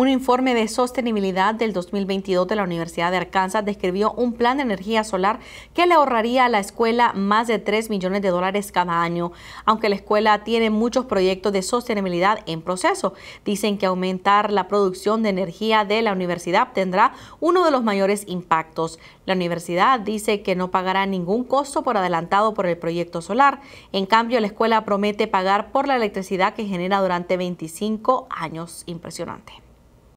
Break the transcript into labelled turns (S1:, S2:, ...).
S1: Un informe de sostenibilidad del 2022 de la Universidad de Arkansas describió un plan de energía solar que le ahorraría a la escuela más de 3 millones de dólares cada año, aunque la escuela tiene muchos proyectos de sostenibilidad en proceso. Dicen que aumentar la producción de energía de la universidad tendrá uno de los mayores impactos. La universidad dice que no pagará ningún costo por adelantado por el proyecto solar. En cambio, la escuela promete pagar por la electricidad que genera durante 25 años. Impresionante.